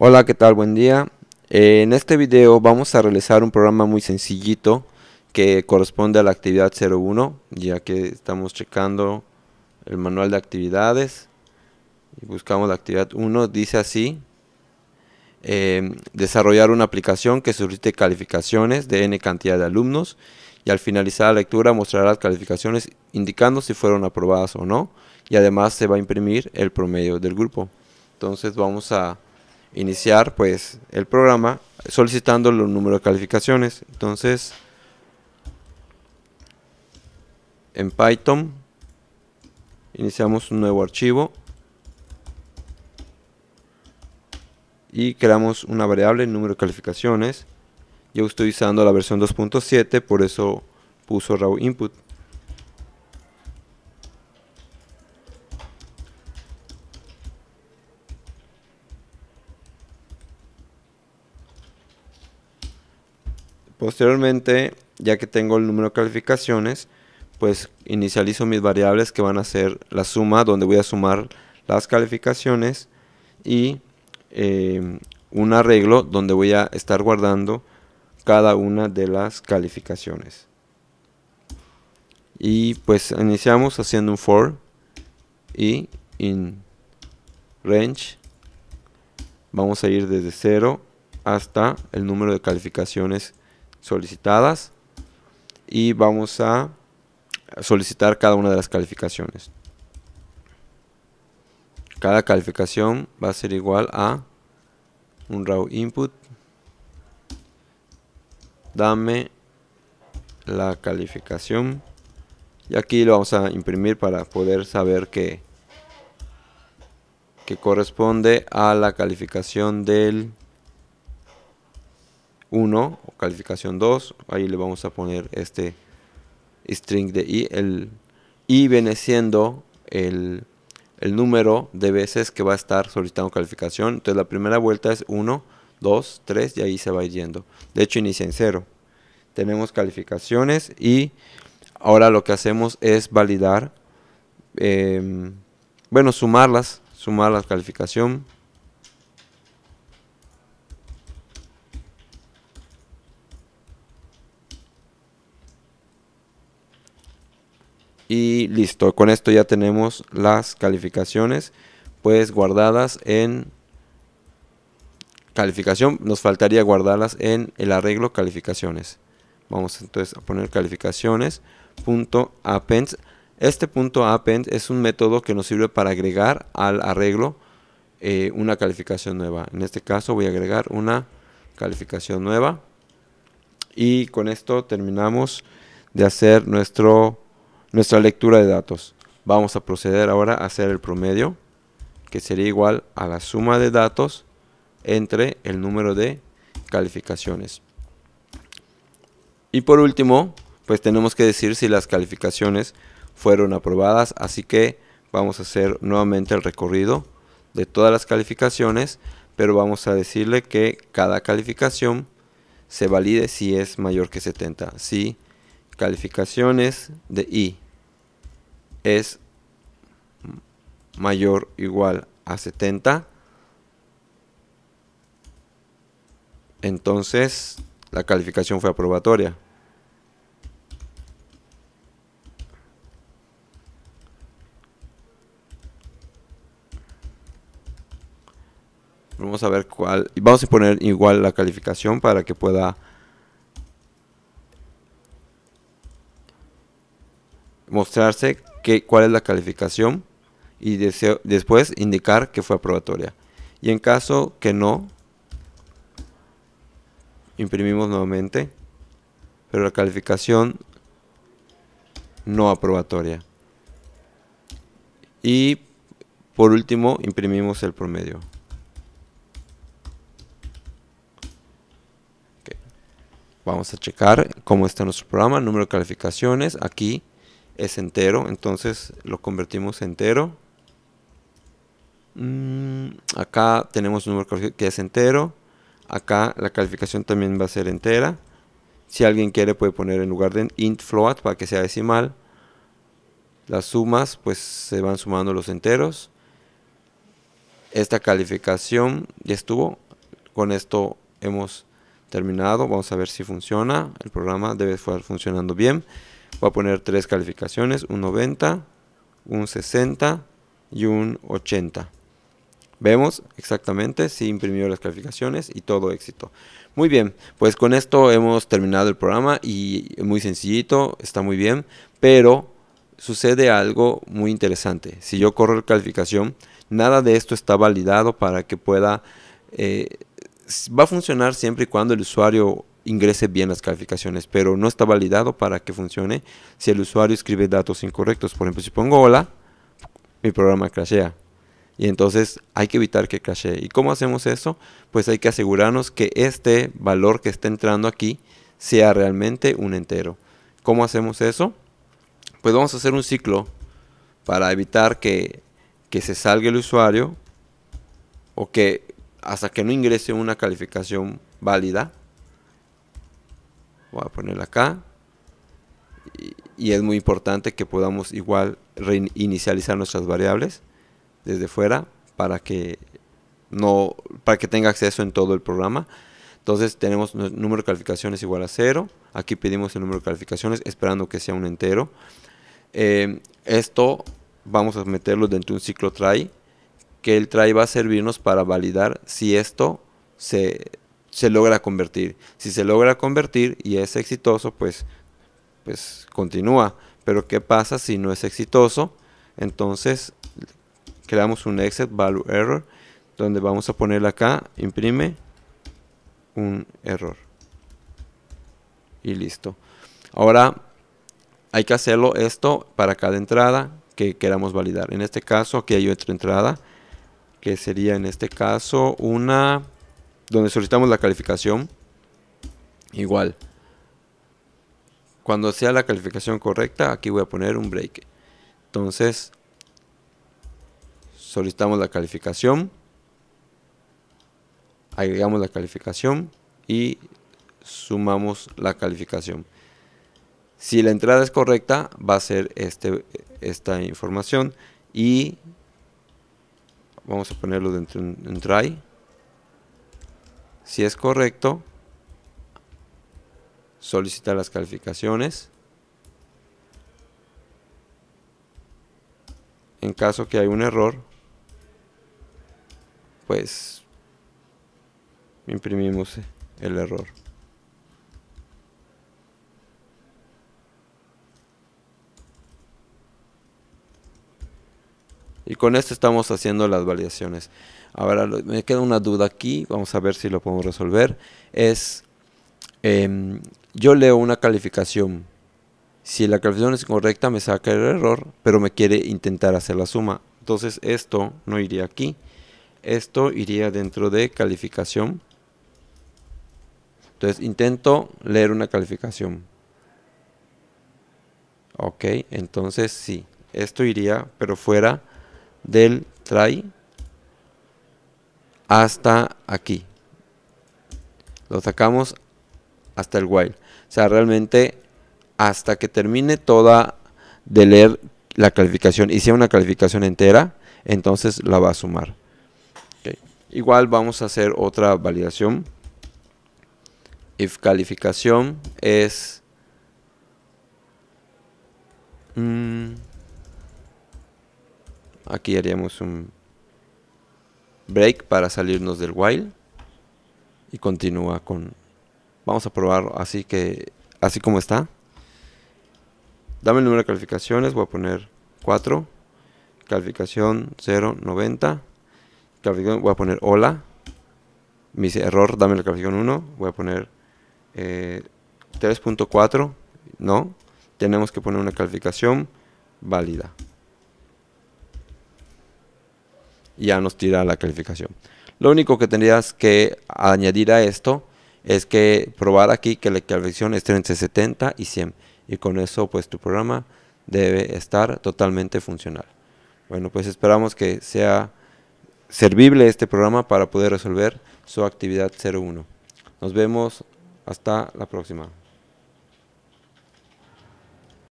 Hola, ¿qué tal? Buen día. Eh, en este video vamos a realizar un programa muy sencillito que corresponde a la actividad 01, ya que estamos checando el manual de actividades y buscamos la actividad 1, dice así. Eh, desarrollar una aplicación que solicite calificaciones de n cantidad de alumnos y al finalizar la lectura mostrará las calificaciones indicando si fueron aprobadas o no y además se va a imprimir el promedio del grupo. Entonces vamos a iniciar pues el programa solicitando los números de calificaciones. Entonces, en Python iniciamos un nuevo archivo y creamos una variable número de calificaciones. Yo estoy usando la versión 2.7, por eso puso raw input. Posteriormente, ya que tengo el número de calificaciones, pues inicializo mis variables que van a ser la suma, donde voy a sumar las calificaciones y em, un arreglo donde voy a estar guardando cada una de las calificaciones. Y pues iniciamos haciendo un for y in range vamos a ir desde 0 hasta el número de calificaciones solicitadas y vamos a solicitar cada una de las calificaciones. Cada calificación va a ser igual a un raw input. Dame la calificación. Y aquí lo vamos a imprimir para poder saber que, que corresponde a la calificación del 1 o calificación 2, ahí le vamos a poner este string de i, el i viene siendo el, número de veces que va a estar solicitando calificación, entonces la primera vuelta es 1, 2, 3 y ahí se va yendo, de hecho inicia en 0, tenemos calificaciones y ahora lo que hacemos es validar, em, bueno, sumarlas, sumar la calificación, Y listo, con esto ya tenemos las calificaciones pues guardadas en calificación. Nos faltaría guardarlas en el arreglo calificaciones. Vamos entonces a poner calificaciones.append Este punto append es un método que nos sirve para agregar al arreglo eh, una calificación nueva. En este caso voy a agregar una calificación nueva. Y con esto terminamos de hacer nuestro nuestra lectura de datos. Vamos a proceder ahora a hacer el promedio, que sería igual a la suma de datos entre el número de calificaciones. Y por último, pues tenemos que decir si las calificaciones fueron aprobadas, así que vamos a hacer nuevamente el recorrido de todas las calificaciones, pero vamos a decirle que cada calificación se valide si es mayor que 70. Si calificaciones de i es mayor o igual a 70, entonces la calificación fue aprobatoria. Vamos a ver cuál. Vamos a poner igual la calificación para que pueda mostrarse que, cuál es la calificación y después indicar que fue aprobatoria. Y en caso que no, imprimimos nuevamente, pero la calificación no aprobatoria. Y por último, imprimimos el promedio. Vamos a checar cómo está nuestro programa, número de calificaciones. Aquí es entero, entonces lo convertimos entero. Mm, acá tenemos un número que es entero. Acá la calificación también va a ser entera. Si alguien quiere puede poner en lugar de int float para que sea decimal. Las sumas pues se van sumando los enteros. Esta calificación ya estuvo. Con esto hemos terminado. Vamos a ver si funciona. El programa debe estar funcionando bien. Voy a poner tres calificaciones, un 90, un 60 y un 80. Vemos exactamente si imprimió las calificaciones y todo éxito. Muy bien, pues con esto hemos terminado el programa y muy sencillito, está muy bien, pero sucede algo muy interesante. Si yo corro la calificación, nada de esto está validado para que pueda... Eh, va a funcionar siempre y cuando el usuario ingrese bien las calificaciones, pero no está validado para que funcione si el usuario escribe datos incorrectos. Por ejemplo, si pongo hola, mi programa crashea. Y entonces hay que evitar que crashee. ¿Y cómo hacemos eso? Pues hay que asegurarnos que este valor que está entrando aquí sea realmente un entero. ¿Cómo hacemos eso? Pues vamos a hacer un ciclo para evitar que, que se salga el usuario o que hasta que no ingrese una calificación válida, voy a poner acá. Y, es muy importante que podamos igual reinicializar nuestras variables desde fuera para que no para que tenga acceso en todo el programa. Entonces tenemos número de calificaciones igual a cero Aquí pedimos el número de calificaciones esperando que sea un entero. Em, esto vamos a meterlo dentro de un ciclo try, que el try va a servirnos para validar si esto se, se logra convertir. Si se logra convertir y es exitoso, pues, pues continúa. Pero ¿qué pasa si no es exitoso? Entonces creamos un exit value error donde vamos a poner acá, imprime un error. Y listo. Ahora hay que hacerlo esto para cada entrada que queramos validar. En este caso aquí hay otra entrada que sería en este caso una donde solicitamos la calificación, igual. Cuando sea la calificación correcta, aquí voy a poner un break. Entonces, solicitamos la calificación, agregamos la calificación y sumamos la calificación. Si la entrada es correcta, va a ser este, esta información y vamos a ponerlo dentro de un try. Si es correcto, solicita las calificaciones. En caso que hay un error, pues imprimimos el error. Y con esto estamos haciendo las validaciones. Ahora me queda una duda aquí, vamos a ver si lo podemos resolver. Es, em, yo leo una calificación. Si la calificación es correcta me saca el error, pero me quiere intentar hacer la suma. Entonces esto no iría aquí. Esto iría dentro de calificación. Entonces intento leer una calificación. Ok, entonces sí. Esto iría, pero fuera del try hasta aquí. Lo sacamos hasta el while. O sea, realmente hasta que termine toda de leer la calificación y sea una calificación entera, entonces la va a sumar. Igual vamos a hacer otra validación. If calificación es... mmm. Aquí haríamos un break para salirnos del while. Y continúa con... Vamos a probar así que... Así como está. Dame el número de calificaciones. Voy a poner 4. Calificación 090. Calificación, voy a poner hola. Me error. Dame la calificación 1. Voy a poner 3.4. Eh, no. Tenemos que poner una calificación válida ya nos tira la calificación. Lo único que tendrías que añadir a esto es que probar aquí que la calificación esté entre 70 y 100 y con eso pues tu programa debe estar totalmente funcional. Bueno, pues esperamos que sea servible este programa para poder resolver su actividad 01. Nos vemos hasta la próxima.